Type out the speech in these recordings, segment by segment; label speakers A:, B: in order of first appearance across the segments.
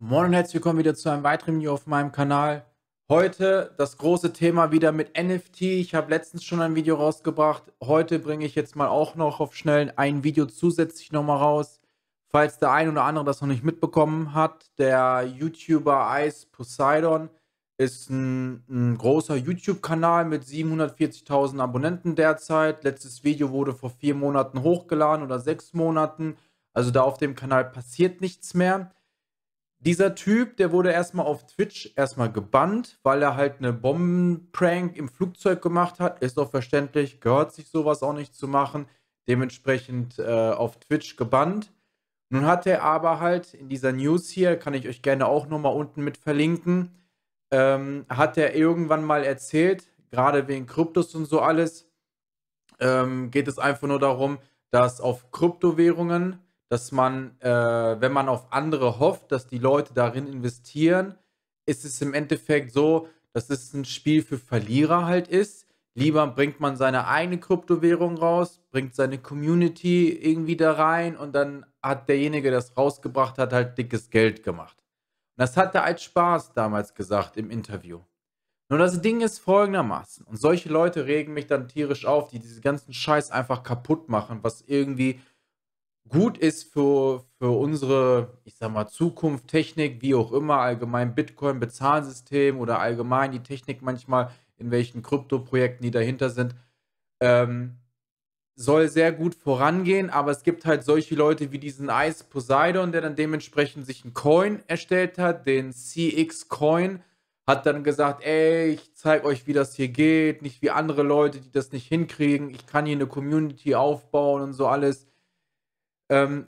A: Moin und herzlich willkommen wieder zu einem weiteren Video auf meinem Kanal. Heute das große Thema wieder mit NFT. Ich habe letztens schon ein Video rausgebracht. Heute bringe ich jetzt mal auch noch auf schnellen ein Video zusätzlich nochmal raus. Falls der ein oder andere das noch nicht mitbekommen hat, der YouTuber Ice Poseidon ist ein, ein großer YouTube-Kanal mit 740.000 Abonnenten derzeit. Letztes Video wurde vor vier Monaten hochgeladen oder sechs Monaten. Also da auf dem Kanal passiert nichts mehr dieser Typ, der wurde erstmal auf Twitch erstmal gebannt, weil er halt eine Bombenprank im Flugzeug gemacht hat. Ist doch verständlich, gehört sich sowas auch nicht zu machen. Dementsprechend äh, auf Twitch gebannt. Nun hat er aber halt in dieser News hier, kann ich euch gerne auch nochmal unten mit verlinken, ähm, hat er irgendwann mal erzählt, gerade wegen Kryptos und so alles, ähm, geht es einfach nur darum, dass auf Kryptowährungen dass man, äh, wenn man auf andere hofft, dass die Leute darin investieren, ist es im Endeffekt so, dass es ein Spiel für Verlierer halt ist. Lieber bringt man seine eigene Kryptowährung raus, bringt seine Community irgendwie da rein und dann hat derjenige, der es rausgebracht hat, halt dickes Geld gemacht. Und das hat er als Spaß damals gesagt im Interview. Nur das Ding ist folgendermaßen, und solche Leute regen mich dann tierisch auf, die diesen ganzen Scheiß einfach kaputt machen, was irgendwie gut ist für, für unsere, ich sag mal, Zukunft, Technik, wie auch immer, allgemein Bitcoin, Bezahlsystem oder allgemein die Technik manchmal, in welchen Krypto-Projekten die dahinter sind, ähm, soll sehr gut vorangehen, aber es gibt halt solche Leute wie diesen Ice Poseidon, der dann dementsprechend sich einen Coin erstellt hat, den CX Coin, hat dann gesagt, ey, ich zeige euch, wie das hier geht, nicht wie andere Leute, die das nicht hinkriegen, ich kann hier eine Community aufbauen und so alles. Ähm,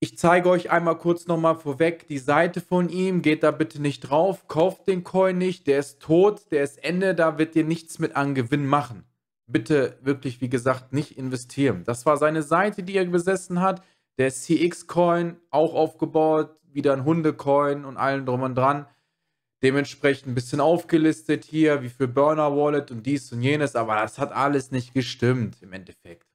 A: ich zeige euch einmal kurz nochmal vorweg die Seite von ihm. Geht da bitte nicht drauf, kauft den Coin nicht, der ist tot, der ist Ende, da wird ihr nichts mit an Gewinn machen. Bitte wirklich, wie gesagt, nicht investieren. Das war seine Seite, die er besessen hat. Der CX-Coin auch aufgebaut, wieder ein Hunde-Coin und allem drum und dran. Dementsprechend ein bisschen aufgelistet hier, wie viel Burner Wallet und dies und jenes, aber das hat alles nicht gestimmt im Endeffekt.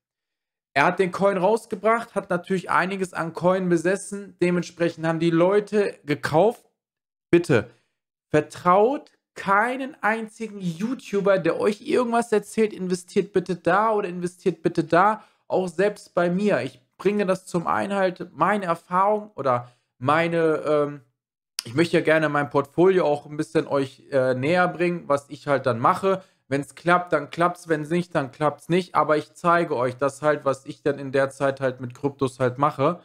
A: Er hat den Coin rausgebracht, hat natürlich einiges an Coin besessen. Dementsprechend haben die Leute gekauft. Bitte vertraut keinen einzigen YouTuber, der euch irgendwas erzählt. Investiert bitte da oder investiert bitte da. Auch selbst bei mir. Ich bringe das zum Einhalt, meine Erfahrung oder meine, ähm, ich möchte ja gerne mein Portfolio auch ein bisschen euch äh, näher bringen, was ich halt dann mache. Wenn es klappt, dann klappt es. wenn es nicht, dann klappt es nicht. Aber ich zeige euch das halt, was ich dann in der Zeit halt mit Kryptos halt mache.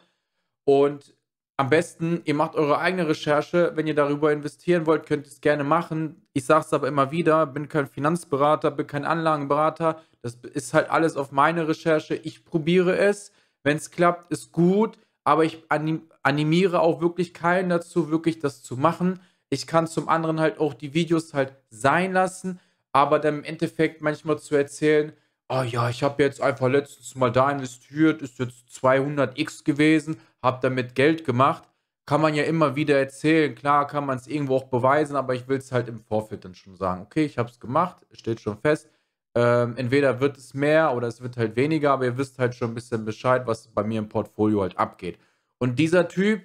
A: Und am besten, ihr macht eure eigene Recherche. Wenn ihr darüber investieren wollt, könnt ihr es gerne machen. Ich sage es aber immer wieder, bin kein Finanzberater, bin kein Anlagenberater. Das ist halt alles auf meine Recherche. Ich probiere es. Wenn es klappt, ist gut. Aber ich animiere auch wirklich keinen dazu, wirklich das zu machen. Ich kann zum anderen halt auch die Videos halt sein lassen aber dann im Endeffekt manchmal zu erzählen, oh ja, ich habe jetzt einfach letztens mal da investiert, ist jetzt 200x gewesen, habe damit Geld gemacht, kann man ja immer wieder erzählen. Klar kann man es irgendwo auch beweisen, aber ich will es halt im Vorfeld dann schon sagen. Okay, ich habe es gemacht, steht schon fest. Ähm, entweder wird es mehr oder es wird halt weniger, aber ihr wisst halt schon ein bisschen Bescheid, was bei mir im Portfolio halt abgeht. Und dieser Typ,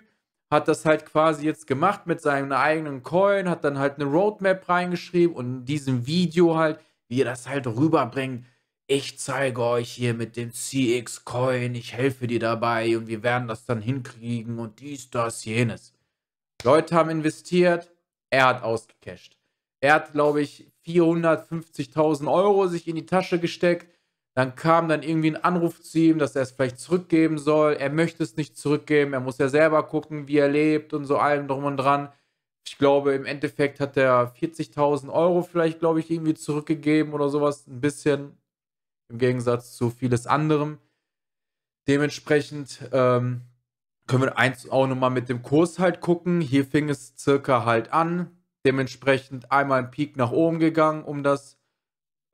A: hat das halt quasi jetzt gemacht mit seinem eigenen Coin, hat dann halt eine Roadmap reingeschrieben und in diesem Video halt, wie er das halt rüberbringt. Ich zeige euch hier mit dem CX Coin, ich helfe dir dabei und wir werden das dann hinkriegen und dies, das, jenes. Leute haben investiert, er hat ausgecasht. Er hat, glaube ich, 450.000 Euro sich in die Tasche gesteckt dann kam dann irgendwie ein Anruf zu ihm, dass er es vielleicht zurückgeben soll. Er möchte es nicht zurückgeben. Er muss ja selber gucken, wie er lebt und so allem drum und dran. Ich glaube, im Endeffekt hat er 40.000 Euro vielleicht, glaube ich, irgendwie zurückgegeben oder sowas. Ein bisschen im Gegensatz zu vieles anderem. Dementsprechend ähm, können wir eins auch nochmal mit dem Kurs halt gucken. Hier fing es circa halt an. Dementsprechend einmal ein Peak nach oben gegangen, um das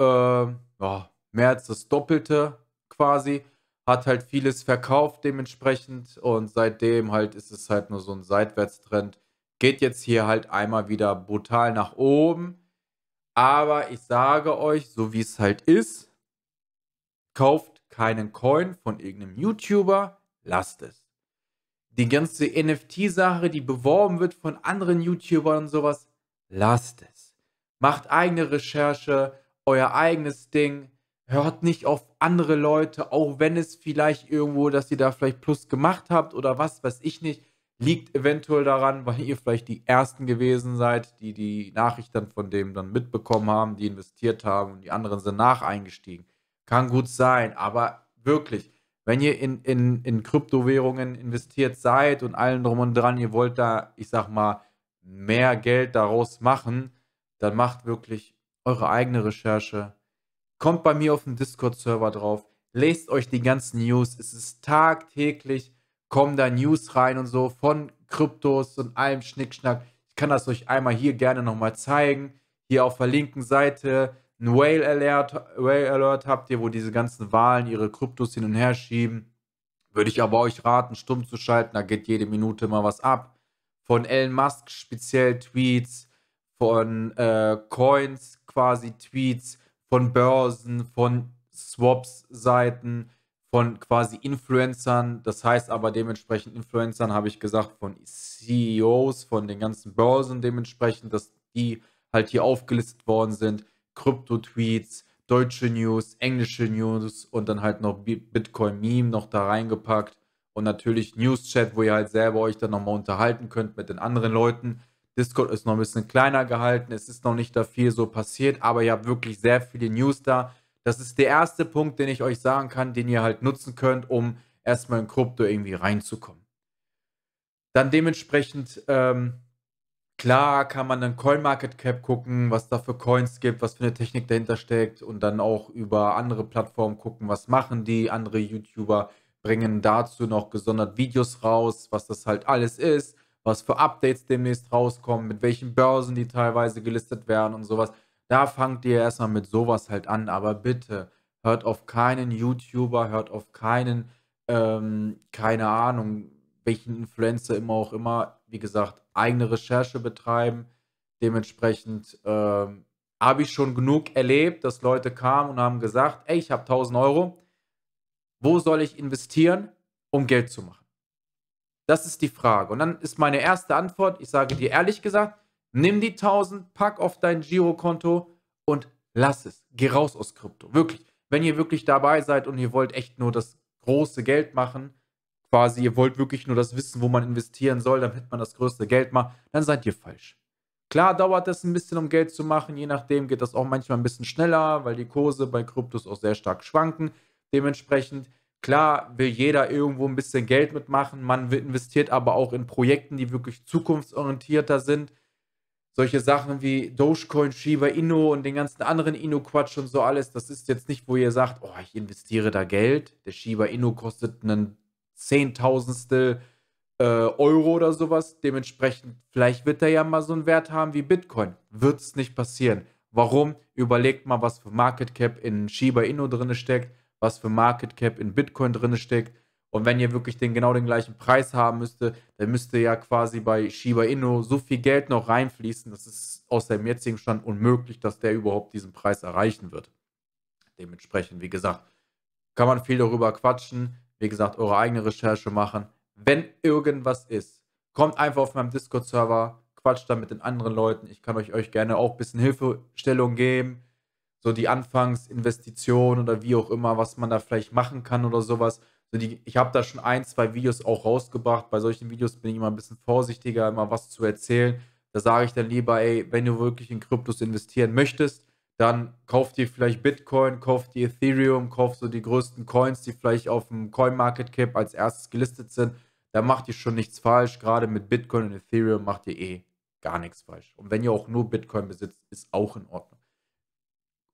A: äh, oh, mehr als das Doppelte quasi. Hat halt vieles verkauft dementsprechend und seitdem halt ist es halt nur so ein Seitwärtstrend. Geht jetzt hier halt einmal wieder brutal nach oben. Aber ich sage euch, so wie es halt ist, kauft keinen Coin von irgendeinem YouTuber, lasst es. Die ganze NFT-Sache, die beworben wird von anderen YouTubern und sowas, lasst es. Macht eigene Recherche, euer eigenes Ding, hört nicht auf andere Leute, auch wenn es vielleicht irgendwo, dass ihr da vielleicht Plus gemacht habt oder was, weiß ich nicht. Liegt eventuell daran, weil ihr vielleicht die Ersten gewesen seid, die die Nachricht dann von dem dann mitbekommen haben, die investiert haben und die anderen sind nach eingestiegen. Kann gut sein, aber wirklich, wenn ihr in, in, in Kryptowährungen investiert seid und allen drum und dran, ihr wollt da, ich sag mal, mehr Geld daraus machen, dann macht wirklich eure eigene Recherche, Kommt bei mir auf den Discord-Server drauf, lest euch die ganzen News. Es ist tagtäglich, kommen da News rein und so von Kryptos und allem Schnickschnack. Ich kann das euch einmal hier gerne nochmal zeigen. Hier auf der linken Seite ein Whale Alert, Whale Alert habt ihr, wo diese ganzen Wahlen ihre Kryptos hin und her schieben. Würde ich aber euch raten, stumm zu schalten, da geht jede Minute mal was ab. Von Elon Musk speziell Tweets, von äh, Coins quasi Tweets, von Börsen, von Swaps-Seiten, von quasi Influencern. Das heißt aber dementsprechend Influencern habe ich gesagt von CEOs, von den ganzen Börsen dementsprechend, dass die halt hier aufgelistet worden sind. Krypto-Tweets, deutsche News, englische News und dann halt noch Bitcoin-Meme noch da reingepackt und natürlich News-Chat, wo ihr halt selber euch dann nochmal unterhalten könnt mit den anderen Leuten. Discord ist noch ein bisschen kleiner gehalten, es ist noch nicht da viel so passiert, aber ihr habt wirklich sehr viele News da. Das ist der erste Punkt, den ich euch sagen kann, den ihr halt nutzen könnt, um erstmal in Krypto irgendwie reinzukommen. Dann dementsprechend, ähm, klar, kann man dann CoinMarketCap gucken, was da für Coins gibt, was für eine Technik dahinter steckt und dann auch über andere Plattformen gucken, was machen die, andere YouTuber bringen dazu noch gesondert Videos raus, was das halt alles ist was für Updates demnächst rauskommen, mit welchen Börsen die teilweise gelistet werden und sowas. Da fangt ihr erstmal mit sowas halt an. Aber bitte hört auf keinen YouTuber, hört auf keinen, ähm, keine Ahnung, welchen Influencer immer auch immer. Wie gesagt, eigene Recherche betreiben. Dementsprechend ähm, habe ich schon genug erlebt, dass Leute kamen und haben gesagt, ey, ich habe 1000 Euro. Wo soll ich investieren, um Geld zu machen? Das ist die Frage. Und dann ist meine erste Antwort, ich sage dir ehrlich gesagt, nimm die 1000, pack auf dein Girokonto und lass es. Geh raus aus Krypto. Wirklich. Wenn ihr wirklich dabei seid und ihr wollt echt nur das große Geld machen, quasi, ihr wollt wirklich nur das wissen, wo man investieren soll, damit man das größte Geld macht, dann seid ihr falsch. Klar dauert das ein bisschen, um Geld zu machen. Je nachdem geht das auch manchmal ein bisschen schneller, weil die Kurse bei Kryptos auch sehr stark schwanken. Dementsprechend Klar will jeder irgendwo ein bisschen Geld mitmachen, man investiert aber auch in Projekten, die wirklich zukunftsorientierter sind. Solche Sachen wie Dogecoin, Shiba Inu und den ganzen anderen Inu-Quatsch und so alles, das ist jetzt nicht, wo ihr sagt, oh, ich investiere da Geld. Der Shiba Inu kostet einen Zehntausendstel äh, Euro oder sowas. Dementsprechend, vielleicht wird er ja mal so einen Wert haben wie Bitcoin. Wird es nicht passieren. Warum? Überlegt mal, was für Market Cap in Shiba Inu drin steckt was für Market Cap in Bitcoin drin steckt. Und wenn ihr wirklich den, genau den gleichen Preis haben müsste, dann müsste ja quasi bei Shiba Inu so viel Geld noch reinfließen. Das ist aus dem jetzigen Stand unmöglich, dass der überhaupt diesen Preis erreichen wird. Dementsprechend, wie gesagt, kann man viel darüber quatschen. Wie gesagt, eure eigene Recherche machen. Wenn irgendwas ist, kommt einfach auf meinem Discord-Server, quatscht dann mit den anderen Leuten. Ich kann euch, euch gerne auch ein bisschen Hilfestellung geben so die Anfangsinvestition oder wie auch immer, was man da vielleicht machen kann oder sowas. So die, ich habe da schon ein, zwei Videos auch rausgebracht. Bei solchen Videos bin ich immer ein bisschen vorsichtiger, immer was zu erzählen. Da sage ich dann lieber, ey, wenn du wirklich in Kryptos investieren möchtest, dann kauf dir vielleicht Bitcoin, kauf dir Ethereum, kauf so die größten Coins, die vielleicht auf dem CoinMarketCap als erstes gelistet sind. Da macht ihr schon nichts falsch. Gerade mit Bitcoin und Ethereum macht ihr eh gar nichts falsch. Und wenn ihr auch nur Bitcoin besitzt, ist auch in Ordnung.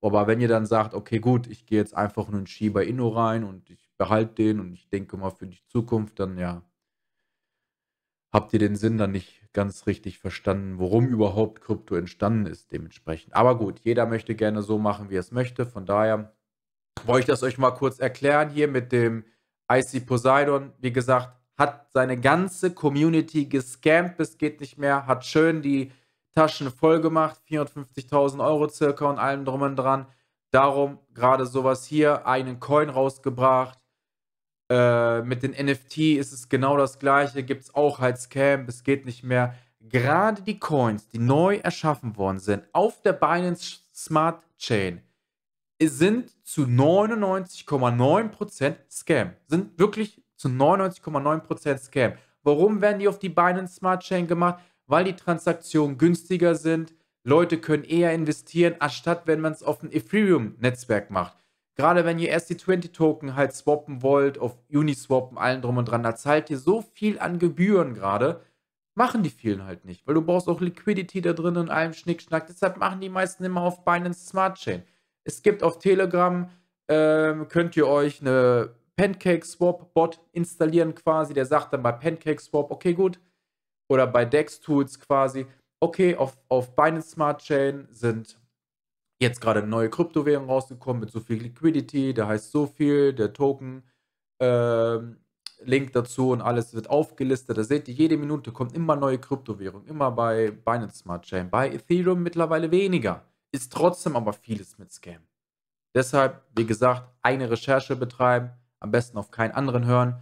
A: Aber wenn ihr dann sagt, okay, gut, ich gehe jetzt einfach in einen Shiba Inno rein und ich behalte den und ich denke mal für die Zukunft, dann ja, habt ihr den Sinn dann nicht ganz richtig verstanden, worum überhaupt Krypto entstanden ist dementsprechend. Aber gut, jeder möchte gerne so machen, wie er es möchte. Von daher wollte ich das euch mal kurz erklären hier mit dem IC Poseidon. Wie gesagt, hat seine ganze Community gescampt, es geht nicht mehr, hat schön die Taschen voll gemacht, 450.000 Euro circa und allem drum und dran. Darum gerade sowas hier, einen Coin rausgebracht. Äh, mit den NFT ist es genau das gleiche, gibt es auch halt Scam, es geht nicht mehr. Gerade die Coins, die neu erschaffen worden sind, auf der Binance Smart Chain, sind zu 99,9% Scam. Sind wirklich zu 99,9% Scam. Warum werden die auf die Binance Smart Chain gemacht? weil die Transaktionen günstiger sind. Leute können eher investieren, anstatt wenn man es auf ein Ethereum-Netzwerk macht. Gerade wenn ihr SC20-Token halt swappen wollt, auf Uniswap und allen drum und dran, da zahlt ihr so viel an Gebühren gerade, machen die vielen halt nicht, weil du brauchst auch Liquidity da drin und allem Schnickschnack. Deshalb machen die meisten immer auf Binance Smart Chain. Es gibt auf Telegram, ähm, könnt ihr euch eine Pancake Swap Bot installieren quasi, der sagt dann bei Pancake Swap, okay gut, oder bei DEX Tools quasi, okay, auf, auf Binance Smart Chain sind jetzt gerade neue Kryptowährungen rausgekommen mit so viel Liquidity, da heißt so viel, der Token, äh, Link dazu und alles wird aufgelistet. Da seht ihr, jede Minute kommt immer neue Kryptowährung, immer bei Binance Smart Chain, bei Ethereum mittlerweile weniger. Ist trotzdem aber vieles mit Scam. Deshalb, wie gesagt, eine Recherche betreiben, am besten auf keinen anderen hören,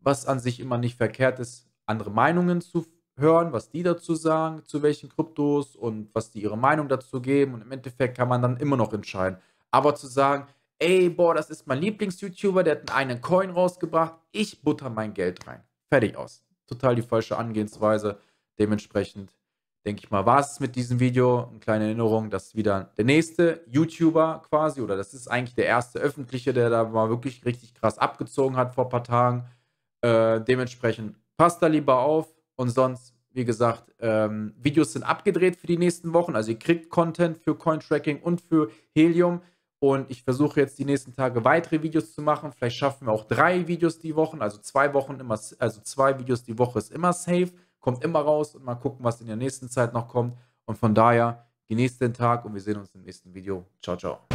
A: was an sich immer nicht verkehrt ist, andere Meinungen zu hören, was die dazu sagen, zu welchen Kryptos und was die ihre Meinung dazu geben. Und im Endeffekt kann man dann immer noch entscheiden. Aber zu sagen, ey, boah, das ist mein Lieblings-YouTuber, der hat einen Coin rausgebracht, ich butter mein Geld rein. Fertig aus. Total die falsche Angehensweise. Dementsprechend denke ich mal, war es mit diesem Video. Eine kleine Erinnerung, dass wieder der nächste YouTuber quasi, oder das ist eigentlich der erste öffentliche, der da mal wirklich richtig krass abgezogen hat vor ein paar Tagen. Äh, dementsprechend passt da lieber auf, und sonst, wie gesagt, ähm, Videos sind abgedreht für die nächsten Wochen. Also ihr kriegt Content für Cointracking und für Helium. Und ich versuche jetzt die nächsten Tage weitere Videos zu machen. Vielleicht schaffen wir auch drei Videos die Woche. Also zwei Wochen immer, also zwei Videos die Woche ist immer safe. Kommt immer raus und mal gucken, was in der nächsten Zeit noch kommt. Und von daher, genießt den Tag und wir sehen uns im nächsten Video. Ciao, ciao.